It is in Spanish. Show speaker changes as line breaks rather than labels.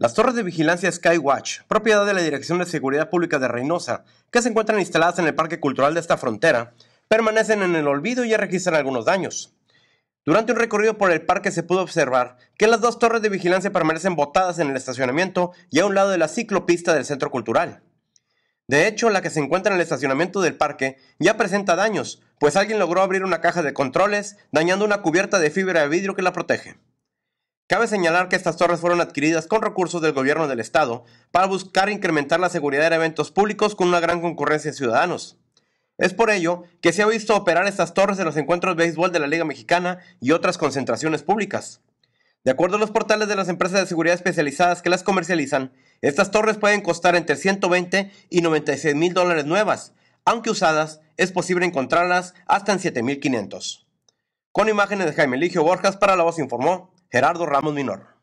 Las torres de vigilancia Skywatch, propiedad de la Dirección de Seguridad Pública de Reynosa, que se encuentran instaladas en el Parque Cultural de esta frontera, permanecen en el olvido y ya registran algunos daños. Durante un recorrido por el parque se pudo observar que las dos torres de vigilancia permanecen botadas en el estacionamiento y a un lado de la ciclopista del centro cultural. De hecho, la que se encuentra en el estacionamiento del parque ya presenta daños, pues alguien logró abrir una caja de controles, dañando una cubierta de fibra de vidrio que la protege. Cabe señalar que estas torres fueron adquiridas con recursos del gobierno del estado para buscar incrementar la seguridad de eventos públicos con una gran concurrencia de ciudadanos. Es por ello que se ha visto operar estas torres en los encuentros de béisbol de la Liga Mexicana y otras concentraciones públicas. De acuerdo a los portales de las empresas de seguridad especializadas que las comercializan, estas torres pueden costar entre 120 y 96 mil dólares nuevas, aunque usadas es posible encontrarlas hasta en 7.500. Con imágenes de Jaime Ligio Borjas para La Voz Informó, Gerardo Ramos Minor.